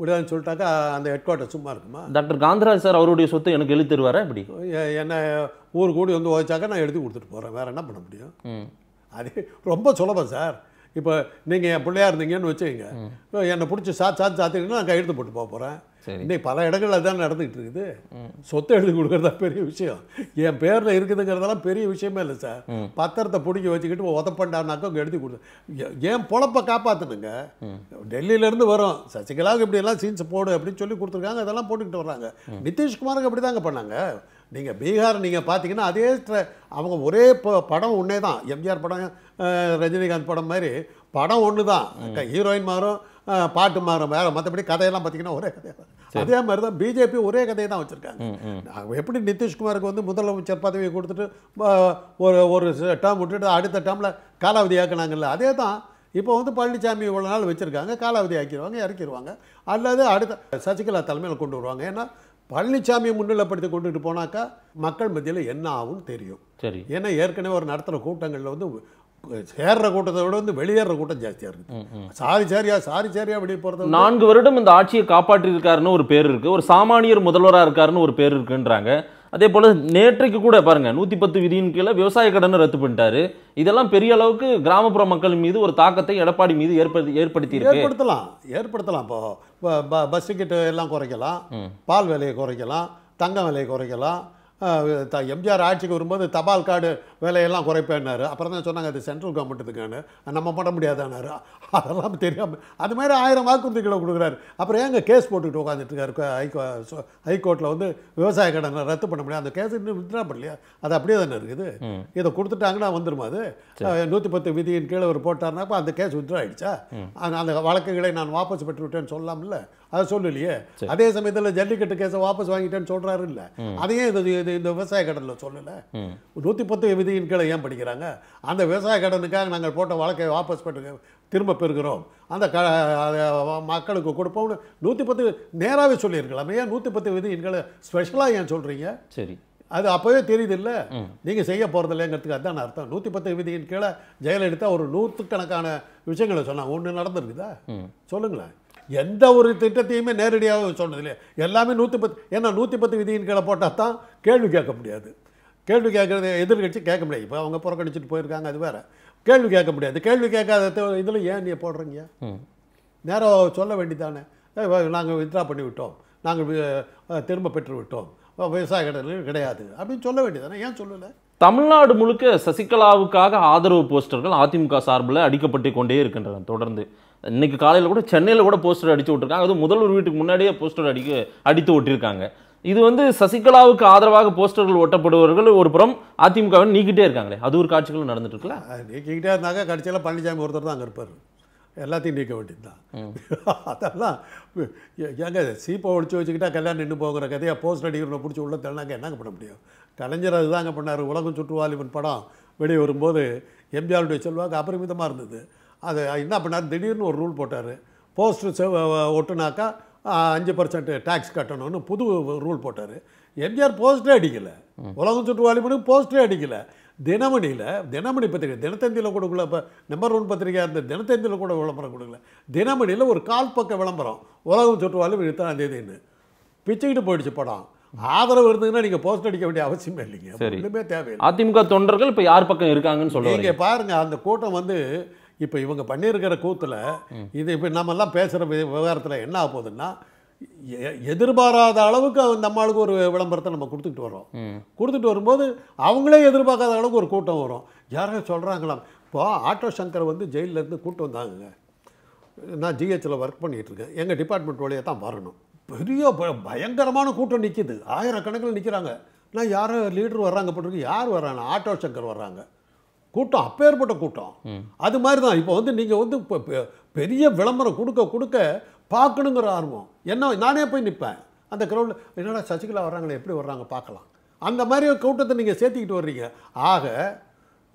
முடியாதுன்னு சொல்லிட்டாக்கா அந்த ஹெட் குவார்ட்டர் சும்மா இருக்குமா டாக்டர் காந்தராஜ் சார் அவருடைய சொத்து எனக்கு எழுத்துருவாரா இப்படி என்ன ஊர் கூடி வந்து உதைச்சாக்கா நான் எழுதி கொடுத்துட்டு போகிறேன் வேறு என்ன பண்ண முடியும் அது ரொம்ப சுலபம் சார் இப்போ நீங்கள் என் பிள்ளையாக இருந்தீங்கன்னு வச்சுக்கோங்க என்னை பிடிச்சி சாத்து சாத்து சாத்திங்கன்னா நான் கையெழுத்து போட்டு போக போகிறேன் இன்னைக்கு பல இடங்கள்ல தான் நடந்துகிட்டு இருக்குது சொத்தை எழுதி கொடுக்குறதா பெரிய விஷயம் என் பேரில் இருக்குதுங்கிறதெல்லாம் பெரிய விஷயமே இல்லை சார் பத்திரத்தை பிடிக்க வச்சுக்கிட்டு உதப்பண்டானாக்கா அவங்க எழுதி கொடுத்து என் பொழப்பை காப்பாற்றணுங்க டெல்லியிலேருந்து வரும் சசிகலாவுக்கு இப்படியெல்லாம் சீன்ஸ் போடு அப்படின்னு சொல்லி கொடுத்துருக்காங்க அதெல்லாம் போட்டுக்கிட்டு வர்றாங்க நிதிஷ்குமாருக்கு அப்படி தாங்க பண்ணாங்க நீங்கள் பீகார் நீங்கள் பார்த்தீங்கன்னா அதே அவங்க ஒரே படம் ஒன்றே தான் எம்ஜிஆர் படம் ரஜினிகாந்த் படம் மாதிரி படம் ஒன்று தான் ஹீரோயின் மாறும் பாட்டு மாறும் வேறு மற்றபடி கதையெல்லாம் பார்த்தீங்கன்னா ஒரே கதை அதே மாதிரி தான் பிஜேபி ஒரே கதையை தான் வச்சுருக்காங்க எப்படி நிதிஷ்குமாருக்கு வந்து முதலமைச்சர் பதவியை கொடுத்துட்டு ஒரு ஒரு டேர்ம் விட்டுட்டு அடுத்த டேர்மில் காலாவதி ஆக்கினாங்கல்ல அதே தான் இப்போ வந்து பழனிசாமி இவ்வளோ நாள் வச்சுருக்காங்க காலாவதி ஆக்கிடுவாங்க இறக்கிடுவாங்க அல்லது அடுத்த சசிகலா தலைமையில் கொண்டு வருவாங்க ஏன்னா பழனிசாமியை முன்னிலைப்படுத்தி கொண்டுட்டு போனாக்கா மக்கள் மத்தியில் என்ன ஆகும்னு தெரியும் சரி ஏன்னா ஏற்கனவே ஒரு நடத்துகிற கூட்டங்களில் வந்து சேர்ற கூட்டத்தை விட வந்து வெளியேற கூட்டம் ஜாஸ்தியாக இருக்குது சாரி சாரியா சாரி சாரியா வெளியே போகிறது நான்கு வருடம் இந்த ஆட்சியை காப்பாற்றி இருக்காருன்னு ஒரு பேர் இருக்குது ஒரு சாமானியர் முதல்வராக இருக்காருன்னு ஒரு பேர் இருக்குன்றாங்க அதே போல் நேற்றைக்கு கூட பாருங்கள் நூற்றி பத்து விதியின் கீழே விவசாய கடனை ரத்து பண்ணிட்டாரு இதெல்லாம் பெரிய அளவுக்கு கிராமப்புற மக்கள் மீது ஒரு தாக்கத்தை எடப்பாடி மீது ஏற்படுத்தி ஏற்படுத்தி ஏற்படுத்தலாம் ஏற்படுத்தலாம் இப்போ பஸ் டிக்கெட்டு எல்லாம் குறைக்கலாம் பால் விலையை குறைக்கலாம் தங்க விலையை குறைக்கலாம் எம்ஜிஆர் ஆட்சிக்கு வரும்போது தபால் கார்டு வேலையெல்லாம் குறைப்பேன்னாரு அப்புறம் தான் சொன்னாங்க அது சென்ட்ரல் கவர்மெண்ட்டுக்கான நம்ம பண்ண முடியாதானாரு அதெல்லாம் தெரியாமல் அது மாதிரி ஆயிரம் வாக்குறுதிகளை கொடுக்குறாரு அப்புறம் ஏங்க கேஸ் போட்டுக்கிட்டு உட்காந்துட்டுருக்காரு ஹைகோ ஹைகோர்ட்டில் வந்து விவசாய கடனை ரத்து பண்ண முடியாது அந்த கேஸ் இன்னும் வித்ரா பண்ணலையா அது அப்படியே தானே இருக்குது இதை கொடுத்துட்டாங்கன்னா வந்துருமா அது நூற்றி பத்து விதியின் கீழே ஒரு போட்டார்னாப்போ அந்த கேஸ் வித்ரா ஆகிடுச்சா அந்த வழக்குகளை நான் வாபஸ் பெற்று விட்டேன்னு சொல்லலாம்ல அதை சொல்லலையே அதே சமயத்தில் ஜல்லிக்கட்டு கேஸை வாபஸ் வாங்கிட்டேன்னு சொல்கிறாரு இல்லை அதையும் இது இந்த விவசாய கடனில் சொல்லலை நூற்றி பத்து விதியின் கீழே ஏன் படிக்கிறாங்க அந்த விவசாய கடனுக்காக நாங்கள் போட்ட வழக்கை வாபஸ் பெற்று திரும்ப பெறுகிறோம் அந்த க மக்களுக்கு கொடுப்போம்னு நூற்றி பத்து நேராகவே சொல்லியிருக்கலாம் ஏன் நூற்றி பத்து விதியின் கீழே ஸ்பெஷலாக ஏன் சொல்கிறீங்க சரி அது அப்போவே தெரியுது இல்லை நீங்கள் செய்ய போகிறது இல்லைங்கிறதுக்கு அதுதான் அர்த்தம் நூற்றி பத்து விதியின் கீழே ஜெயலலிதா ஒரு நூற்றுக்கணக்கான விஷயங்களை சொன்னாங்க ஒன்று நடந்திருக்குதா சொல்லுங்களேன் எந்த ஒரு திட்டத்தையுமே நேரடியாக இல்லையா எல்லாமே நூற்றி பத்து ஏன்னா நூற்றி பத்து விதியின் கீழே போட்டால் தான் கேள்வி கேட்க முடியாது கேள்வி கேட்குறது எதிர்கட்சி கேட்க முடியாது இப்போ அவங்க புறக்கணிச்சிட்டு போயிருக்காங்க அது வேற கேள்வி கேட்க முடியாது கேள்வி கேட்காத இதில் ஏன் நீ போடுறீங்க நேராக சொல்ல வேண்டிதானே நாங்கள் வித்ரா பண்ணி விட்டோம் நாங்கள் திரும்ப பெற்று விட்டோம் விவசாய கிடையாது அப்படின்னு சொல்ல வேண்டியதானே ஏன் சொல்லலை தமிழ்நாடு முழுக்க சசிகலாவுக்காக ஆதரவு போஸ்டர்கள் அதிமுக சார்பில் அடிக்கப்பட்டு கொண்டே இருக்கின்றன தொடர்ந்து இன்னைக்கு காலையில் கூட சென்னையில் கூட போஸ்டர் அடித்து விட்டுருக்காங்க அது முதல்வர் வீட்டுக்கு முன்னாடியே போஸ்டர் அடிக்க அடித்து ஒட்டியிருக்காங்க இது வந்து சசிகலாவுக்கு ஆதரவாக போஸ்டர்கள் ஒட்டப்படுவர்கள் ஒரு புறம் அதிமுகவை நீக்கிட்டே இருக்காங்களே அது ஒரு காட்சிகளும் நடந்துட்டு இருக்கல நீக்கிட்டே இருந்தாங்க கடைசியில் பழனிசாமி ஒருத்தர் தான் அங்கே இருப்பார் எல்லாத்தையும் நீக்க வேண்டியது தான் அதெல்லாம் ஏங்க சீப்பை ஒழிச்சு வச்சுக்கிட்டா கல்யாணம் நின்று போகிற கதையாக போஸ்ட் அடிக்கிறவங்க பிடிச்சி உள்ள தள்ளினாங்க என்னங்க பண்ண முடியும் கலைஞர் அதுதாங்க பண்ணார் உலகம் சுற்றுவாலிபன் படம் வெளியே வரும்போது எம்ஜிஆருடைய செல்வாக்கு அபரிமிதமாக இருந்தது அது என்ன பண்ணார் திடீர்னு ஒரு ரூல் போட்டார் போஸ்டர் ஒட்டுனாக்கா அஞ்சு பர்சன்ட் டேக்ஸ் கட்டணும்னு புது ரூல் போட்டார் எம்ஜிஆர் போஸ்டே அடிக்கலை உலகம் சுற்றுவாளிமனுக்கு போஸ்டே அடிக்கலை தினமணியில் தினமணி பத்திரிகை தினத்தந்தியில் கொடுக்கல இப்போ நம்பர் ஒன் பத்திரிகையாக இருந்த தினத்தந்தியில் கூட விளம்பரம் கொடுக்கல தினமணியில் ஒரு கால் பக்க விளம்பரம் உலகம் சுற்றுவாளி இருபத்தாம் தேதின்னு பிச்சுக்கிட்டு போயிடுச்சு படம் ஆதரவு இருந்ததுன்னா நீங்கள் போஸ்ட் அடிக்க வேண்டிய அவசியமே இல்லைங்க ஒன்றுமே தேவையில்லை அதிமுக தொண்டர்கள் இப்போ யார் பக்கம் இருக்காங்கன்னு சொல்லுவாங்க நீங்கள் பாருங்கள் அந்த கூட்டம் வந்து இப்போ இவங்க பண்ணியிருக்கிற கூத்தில் இது இப்போ நம்மெல்லாம் பேசுகிற விவகாரத்தில் என்ன ஆக போகுதுன்னா எதிர்பாராத அளவுக்கு நம்மளுக்கு ஒரு விளம்பரத்தை நம்ம கொடுத்துக்கிட்டு வரோம் கொடுத்துட்டு வரும்போது அவங்களே எதிர்பார்க்காத அளவுக்கு ஒரு கூட்டம் வரும் யாரும் சொல்கிறாங்களாம் இப்போ ஆட்டோ சங்கர் வந்து ஜெயிலேருந்து கூட்டம் வந்தாங்க நான் ஜிஹெச்சில் ஒர்க் பண்ணிகிட்ருக்கேன் எங்கள் டிபார்ட்மெண்ட் வழியாக தான் வரணும் பெரிய பயங்கரமான கூட்டம் நிற்கிது ஆயிரக்கணக்கில் நிற்கிறாங்க நான் யாரும் லீடர் வர்றாங்க போட்டிருக்கு யார் வர்றாங்க ஆட்டோ சங்கர் வர்றாங்க கூட்டம் அப்பேற்பட்ட கூட்டம் அது மாதிரி தான் இப்போ வந்து நீங்கள் வந்து இப்போ பெரிய விளம்பரம் கொடுக்க கொடுக்க பார்க்கணுங்கிற ஆர்வம் என்ன நானே போய் நிற்பேன் அந்த கிரௌண்டில் என்னடா சசிகலா வர்றாங்களே எப்படி வர்றாங்க பார்க்கலாம் அந்த மாதிரி ஒரு கூட்டத்தை நீங்கள் சேர்த்திக்கிட்டு வர்றீங்க ஆக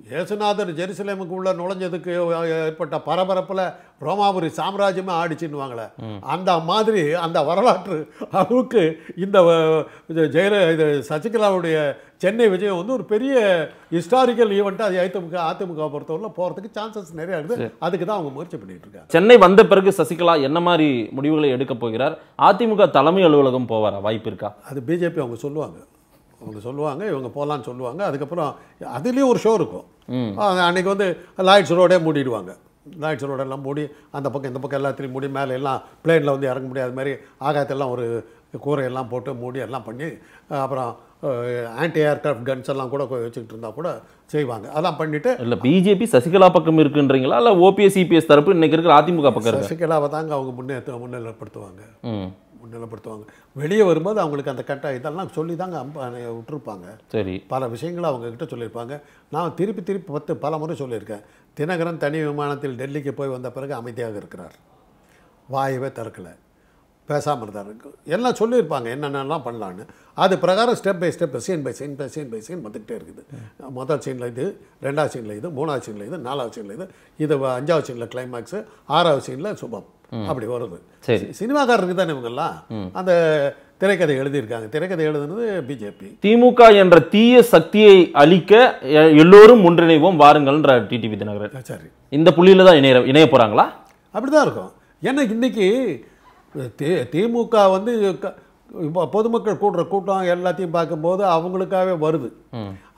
இயேசுநாதர் ஜெருசலேமுக்கு உள்ள நுழைஞ்சதுக்கு ஏற்பட்ட பரபரப்பில் ரோமாபுரி சாம்ராஜ்யமே ஆடிச்சுன்னுவாங்களே அந்த மாதிரி அந்த வரலாற்று அளவுக்கு இந்த ஜெயல இது சசிகலாவுடைய சென்னை விஜயம் வந்து ஒரு பெரிய ஹிஸ்டாரிக்கல் ஈவெண்ட்டாக அது அதிமுக அதிமுக பொறுத்தவரையில் போகிறதுக்கு சான்சஸ் நிறையா இருக்குது அதுக்கு தான் அவங்க முயற்சி பண்ணிட்டு இருக்காங்க சென்னை வந்த பிறகு சசிகலா என்ன மாதிரி முடிவுகளை எடுக்க போகிறார் அதிமுக தலைமை அலுவலகம் போவாரா வாய்ப்பு இருக்கா அது பிஜேபி அவங்க சொல்லுவாங்க அவங்க சொல்லுவாங்க இவங்க போகலான்னு சொல்லுவாங்க அதுக்கப்புறம் அதுலேயும் ஒரு ஷோ இருக்கும் அன்றைக்கி வந்து லாய்ட்ஸ் ரோடே மூடிடுவாங்க லாய்ட்ஸ் ரோடெல்லாம் மூடி அந்த பக்கம் இந்த பக்கம் எல்லாத்திலையும் மூடி மேலே எல்லாம் பிளேனில் வந்து இறங்க முடியாத மாதிரி ஆகாயத்தெல்லாம் ஒரு கூரையெல்லாம் போட்டு மூடி எல்லாம் பண்ணி அப்புறம் ஆன்டி ஏர்க்ராஃப்ட் கன்ஸ் எல்லாம் கூட வச்சுக்கிட்டு இருந்தால் கூட செய்வாங்க அதெல்லாம் பண்ணிவிட்டு இல்லை பிஜேபி சசிகலா பக்கம் இருக்குன்றீங்களா இல்லை ஓபிஎஸ் சிபிஎஸ் e தரப்பு இன்றைக்கி இருக்கிற அதிமுக பக்கம் சசிகலாவை தாங்க அவங்க முன்னேற்ற முன்னிலைப்படுத்துவாங்க முன்னிலைப்படுத்துவாங்க வெளியே வரும்போது அவங்களுக்கு அந்த கட்ட இதெல்லாம் சொல்லி தாங்க விட்டுருப்பாங்க சரி பல விஷயங்களை அவங்கக்கிட்ட சொல்லியிருப்பாங்க நான் திருப்பி திருப்பி பத்து பல முறை சொல்லியிருக்கேன் தினகரன் தனி விமானத்தில் டெல்லிக்கு போய் வந்த பிறகு அமைதியாக இருக்கிறார் வாயவே திறக்கலை பேசாமல் இருந்தார் எல்லாம் சொல்லியிருப்பாங்க என்னென்னலாம் பண்ணலான்னு அது பிரகாரம் step by step scene by scene by scene by scene வந்துக்கிட்டே இருக்குது மொதல் சீனில் இது ரெண்டாவது சீனில் இது மூணாவது சீனில் இது நாலாவது சீனில் இது இது அஞ்சாவது சீனில் கிளைமேக்ஸு ஆறாவது சீனில் சுபம் அப்படி வருது சினிமாக்காரருக்கு தானே இவங்கெல்லாம் அந்த திரைக்கதை எழுதியிருக்காங்க திரைக்கதை எழுதுனது பிஜேபி திமுக என்ற தீய சக்தியை அழிக்க எல்லோரும் ஒன்றிணைவோம் வாருங்கள்ன்ற டிடிபி தினகரன் சரி இந்த புள்ளியில் தான் இணைய இணைய போகிறாங்களா அப்படி தான் இருக்கும் ஏன்னா இன்றைக்கி தே திமுக வந்து இப்போ பொதுமக்கள் கூடுற கூட்டம் எல்லாத்தையும் பார்க்கும்போது அவங்களுக்காகவே வருது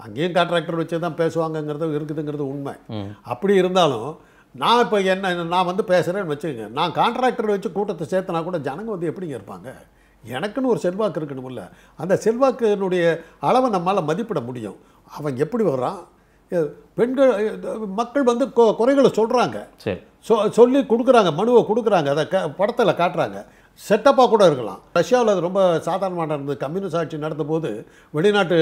அங்கேயும் கான்ட்ராக்டர் வச்சு தான் பேசுவாங்கங்கிறது இருக்குதுங்கிறது உண்மை அப்படி இருந்தாலும் நான் இப்போ என்ன நான் வந்து பேசுகிறேன்னு வச்சுக்கோங்க நான் கான்ட்ராக்டர் வச்சு கூட்டத்தை சேர்த்தனா கூட ஜனங்க வந்து எப்படிங்க இருப்பாங்க எனக்குன்னு ஒரு செல்வாக்கு இல்லை அந்த செல்வாக்கினுடைய அளவை நம்மளால் மதிப்பிட முடியும் அவன் எப்படி வர்றான் பெண்கள் மக்கள் வந்து குறைகளை சொல்கிறாங்க சொ சொல்லி கொடுக்குறாங்க மனுவை கொடுக்குறாங்க அதை க படத்தில் காட்டுறாங்க செட்டப்பாக கூட இருக்கலாம் ரஷ்யாவில் அது ரொம்ப சாதாரணமாக நடந்தது கம்யூனிஸ்ட் ஆட்சி நடந்த போது வெளிநாட்டு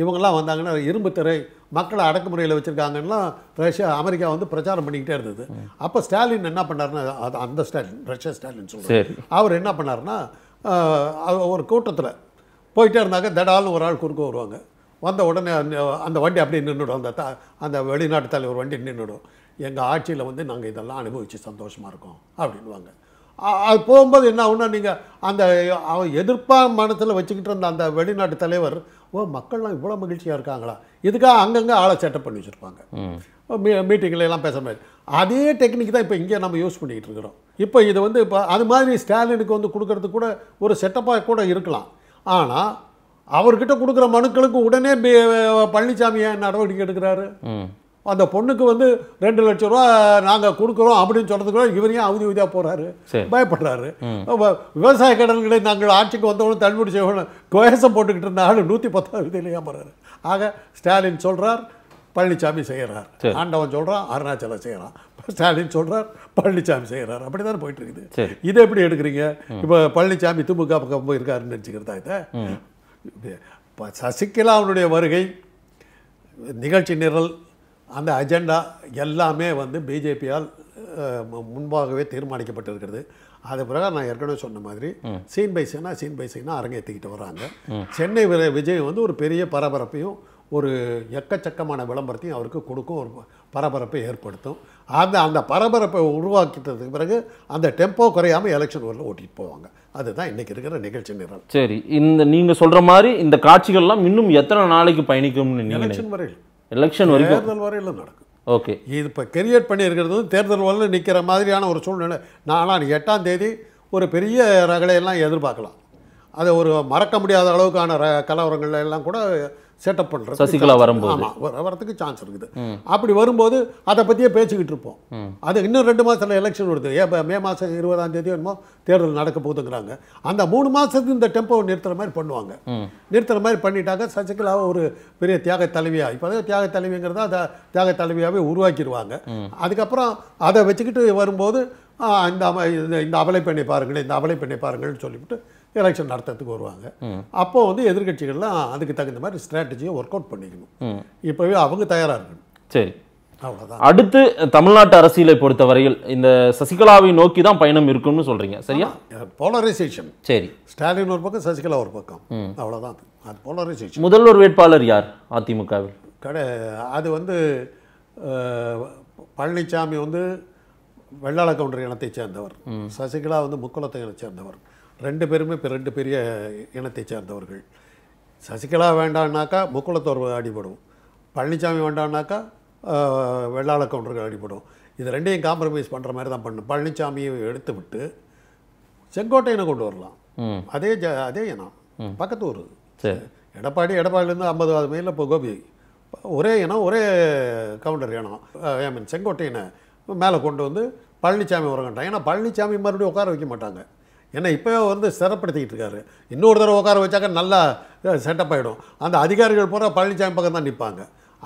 இவங்கெல்லாம் வந்தாங்கன்னா இரும்பு திரை மக்களை அடக்குமுறையில் வச்சுருக்காங்கன்னா ரஷ்யா அமெரிக்கா வந்து பிரச்சாரம் பண்ணிக்கிட்டே இருந்தது அப்போ ஸ்டாலின் என்ன பண்ணார்னா அது அந்த ஸ்டாலின் ரஷ்யா ஸ்டாலின் சொல்லுவார் அவர் என்ன பண்ணார்னா ஒரு கூட்டத்தில் போயிட்டே இருந்தாங்க தடால்னு ஒரு ஆள் குறுக்க வருவாங்க வந்த உடனே அந்த வண்டி அப்படியே நின்றுடும் அந்த த அந்த வெளிநாட்டு தலைவர் வண்டி நின்றுடும் எங்கள் ஆட்சியில் வந்து நாங்கள் இதெல்லாம் அனுபவித்து சந்தோஷமாக இருக்கோம் அப்படின்வாங்க அது போகும்போது என்ன ஆகுன்னா நீங்கள் அந்த அவன் எதிர்ப்பா மனத்தில் வச்சுக்கிட்டு இருந்த அந்த வெளிநாட்டு தலைவர் ஓ மக்கள்லாம் இவ்வளோ மகிழ்ச்சியாக இருக்காங்களா இதுக்காக அங்கங்கே ஆளை செட்டப் பண்ணி வச்சுருப்பாங்க மீ எல்லாம் பேச மாதிரி அதே டெக்னிக் தான் இப்போ இங்கே நம்ம யூஸ் பண்ணிக்கிட்டு இருக்கிறோம் இப்போ இது வந்து இப்போ அது மாதிரி ஸ்டாலினுக்கு வந்து கொடுக்கறது கூட ஒரு செட்டப்பாக கூட இருக்கலாம் ஆனால் அவர்கிட்ட கொடுக்குற மனுக்களுக்கு உடனே பழனிசாமி ஏன் நடவடிக்கை எடுக்கிறாரு அந்த பொண்ணுக்கு வந்து ரெண்டு லட்ச ரூபா நாங்கள் கொடுக்குறோம் அப்படின்னு சொல்கிறதுக்கு இவரையும் அவதி அவதியாக போகிறாரு பயப்படுறாரு விவசாய கடன்களை நாங்கள் ஆட்சிக்கு வந்தவங்களும் தள்ளுபடி செய்வோம் கோயசம் போட்டுக்கிட்டு இருந்த ஆள் நூற்றி பத்தாவது விதியிலேயே போகிறாரு ஆக ஸ்டாலின் சொல்கிறார் பழனிசாமி செய்கிறார் ஆண்டவன் சொல்கிறான் அருணாச்சலம் செய்கிறான் ஸ்டாலின் சொல்கிறார் பழனிசாமி செய்கிறார் அப்படி தானே போயிட்டு இருக்குது இதை எப்படி எடுக்கிறீங்க இப்போ பழனிசாமி திமுக பக்கம் போயிருக்காருன்னு நினச்சிக்கிறதா இதை இப்போ அவனுடைய வருகை நிகழ்ச்சி நிரல் அந்த அஜெண்டா எல்லாமே வந்து பிஜேபியால் முன்பாகவே தீர்மானிக்கப்பட்டிருக்கிறது அது பிறகு நான் ஏற்கனவே சொன்ன மாதிரி சீன் பை சீனா சீன் பை சீனா அரங்கேற்றிக்கிட்டு வராங்க சென்னை விஜய் வந்து ஒரு பெரிய பரபரப்பையும் ஒரு எக்கச்சக்கமான விளம்பரத்தையும் அவருக்கு கொடுக்கும் ஒரு பரபரப்பை ஏற்படுத்தும் அந்த அந்த பரபரப்பை உருவாக்கிட்டதுக்கு பிறகு அந்த டெம்போ குறையாமல் எலெக்ஷன் ஊரில் ஓட்டிகிட்டு போவாங்க அதுதான் இன்றைக்கி இருக்கிற நிகழ்ச்சி நிறம் சரி இந்த நீங்கள் சொல்கிற மாதிரி இந்த காட்சிகள்லாம் இன்னும் எத்தனை நாளைக்கு பயணிக்கும்னு எலெக்ஷன் வரையில் எலெக்ஷன் வரை தேர்தல் வரையில் நடக்கும் ஓகே இது இப்போ கிரியேட் பண்ணியிருக்கிறது தேர்தல் வரையில் நிற்கிற மாதிரியான ஒரு சூழ்நிலை நாலாம் எட்டாம் தேதி ஒரு பெரிய ரகலையெல்லாம் எதிர்பார்க்கலாம் அதை ஒரு மறக்க முடியாத அளவுக்கான ர கலவரங்கள் எல்லாம் கூட செட்டப் பண்ணுறது சசிகலா வரும்போது ஆமாம் வரத்துக்கு சான்ஸ் இருக்குது அப்படி வரும்போது அதை பற்றியே பேசிக்கிட்டு இருப்போம் அது இன்னும் ரெண்டு மாதத்தில் எலெக்ஷன் வருது ஏன் மே மாதம் இருபதாம் தேதி என்னமோ தேர்தல் நடக்க போகுதுங்கிறாங்க அந்த மூணு மாதத்துக்கு இந்த டெம்போ நிறுத்துற மாதிரி பண்ணுவாங்க நிறுத்துற மாதிரி பண்ணிட்டாங்க சசிகலாவை ஒரு பெரிய தியாக தலைவியாக இப்போ தியாக தலைவிங்கிறத அதை தியாக தலைவியாகவே உருவாக்கிடுவாங்க அதுக்கப்புறம் அதை வச்சுக்கிட்டு வரும்போது இந்த இந்த அபலை பெண்ணை பாருங்கள் இந்த அபலை பெண்ணை பாருங்கள்னு சொல்லிவிட்டு எலெக்ஷன் நடத்துறதுக்கு வருவாங்க அப்போ வந்து எதிர்கட்சிகள்லாம் அதுக்கு தகுந்த மாதிரி ஸ்ட்ராட்டஜியை ஒர்க் அவுட் பண்ணிக்கணும் இப்போவே அவங்க தயாராக இருக்கணும் சரி அவ்வளோதான் அடுத்து தமிழ்நாட்டு அரசியலை பொறுத்த வரையில் இந்த சசிகலாவை நோக்கி தான் பயணம் இருக்கும்னு சொல்கிறீங்க சரியா போலரைசேஷன் சரி ஸ்டாலின் ஒரு பக்கம் சசிகலா ஒரு பக்கம் அவ்வளோதான் அது போலரைசேஷன் முதல்வர் வேட்பாளர் யார் அதிமுகவில் கடை அது வந்து பழனிசாமி வந்து வெள்ளாள கவுண்டர் இனத்தை சேர்ந்தவர் சசிகலா வந்து முக்குளத்தை சேர்ந்தவர் ரெண்டு பேருமே இப்போ ரெண்டு பெரிய இனத்தை சேர்ந்தவர்கள் சசிகலா வேண்டாம்னாக்கா முக்குளத்தோர் அடிபடும் பழனிசாமி வேண்டான்னாக்கா வெள்ளாள கவுண்டர்கள் அடிபடும் இது ரெண்டையும் காம்ப்ரமைஸ் பண்ணுற மாதிரி தான் பண்ணும் பழனிசாமியை எடுத்து விட்டு செங்கோட்டையனை கொண்டு வரலாம் அதே ஜ அதே இனம் பக்கத்து ஊர் எடப்பாடி எடப்பாடிலேருந்து ஐம்பது மைலில் இப்போ கோபி ஒரே இனம் ஒரே கவுண்டர் இனம் ஐ மீன் செங்கோட்டையினை மேலே கொண்டு வந்து பழனிசாமி உரங்கட்டாங்க ஏன்னா பழனிசாமி மறுபடியும் உட்கார வைக்க மாட்டாங்க ஏன்னா இப்போவே வந்து சிறப்படுத்திக்கிட்டு இருக்காரு இன்னொரு தடவை உட்கார வச்சாக்க நல்லா செட்டப் ஆகிடும் அந்த அதிகாரிகள் பூரா பழனிசாமி பக்கம் தான் நிற்பாங்க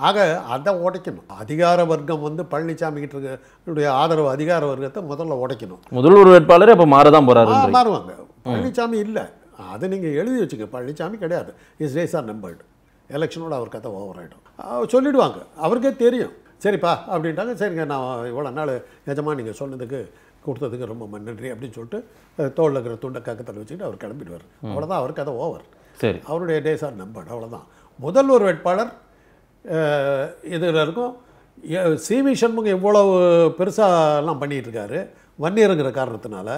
ஆக அதை உடைக்கணும் அதிகார வர்க்கம் வந்து பழனிசாமி கிட்ட இருக்க ஆதரவு அதிகார வர்க்கத்தை முதல்ல உடைக்கணும் முதல்வர் வேட்பாளர் அப்போ மாறதான் போகிறாரு மாறுவாங்க பழனிசாமி இல்லை அதை நீங்கள் எழுதி வச்சுக்க பழனிசாமி கிடையாது இஸ் ரேஸ் ஆர் நம்பர்டு எலெக்ஷனோட அவர் கதை ஓவர் ஆகிடும் சொல்லிடுவாங்க அவருக்கே தெரியும் சரிப்பா அப்படின்ட்டாங்க சரிங்க நான் இவ்வளோ நாள் நிஜமாக நீங்கள் சொன்னதுக்கு கொடுத்ததுக்கு ரொம்ப நன்றி அப்படின்னு சொல்லிட்டு தோளில் இருக்கிற துண்டை கக்கத்தில் வச்சுக்கிட்டு அவர் கிளம்பிடுவார் அவ்வளோதான் அவருக்கு அதை ஓவர் சரி அவருடைய டேஸ் ஆர் நம்பர் அவ்வளோதான் முதல்வர் வேட்பாளர் இதில் இருக்கும் சி வி சண்முகம் எவ்வளவு பெருசாலாம் பண்ணிகிட்ருக்காரு வன்னியருங்கிற காரணத்தினால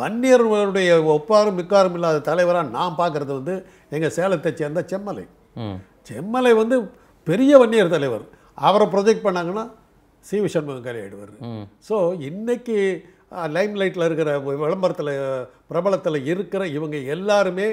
வன்னியர்களுடைய ஒப்பாரும் மிக்காரும் இல்லாத தலைவராக நான் பார்க்குறது வந்து எங்கள் சேலத்தை சேர்ந்த செம்மலை செம்மலை வந்து பெரிய வன்னியர் தலைவர் அவரை ப்ரொஜெக்ட் பண்ணாங்கன்னா சி வி சண்முகம் கலையாயிடுவார் ஸோ இன்றைக்கி லைம்லைட்டில் இருக்கிற விளம்பரத்தில் பிரபலத்தில் இருக்கிற இவங்க எல்லாருமே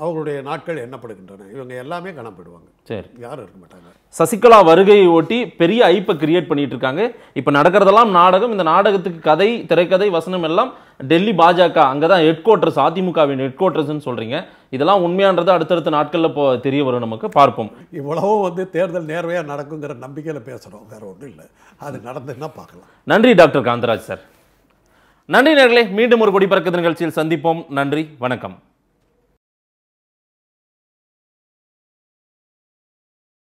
அவர்களுடைய நாட்கள் எண்ணப்படுகின்றன இவங்க எல்லாமே கணப்பிடுவாங்க சரி யாரும் இருக்க மாட்டாங்க சசிகலா வருகையை ஓட்டி பெரிய ஐப்பை கிரியேட் பண்ணிட்டு இருக்காங்க இப்போ நடக்கிறதெல்லாம் நாடகம் இந்த நாடகத்துக்கு கதை திரைக்கதை வசனம் எல்லாம் டெல்லி பாஜக அங்கே தான் ஹெட் குவார்டர்ஸ் அதிமுகவின் ஹெட் குவார்ட்டர்ஸ்னு சொல்கிறீங்க இதெல்லாம் உண்மையானது அடுத்தடுத்த நாட்களில் இப்போ தெரிய வரும் நமக்கு பார்ப்போம் இவ்வளவோ வந்து தேர்தல் நேர்வையாக நடக்குங்கிற நம்பிக்கையில் பேசுகிறோம் வேறு ஒன்றும் இல்லை அது நடந்ததுன்னா பார்க்கலாம் நன்றி டாக்டர் காந்தராஜ் சார் நன்றி நேர்களே மீண்டும் ஒரு குடிபறக்க நிகழ்ச்சியில் சந்திப்போம் நன்றி வணக்கம்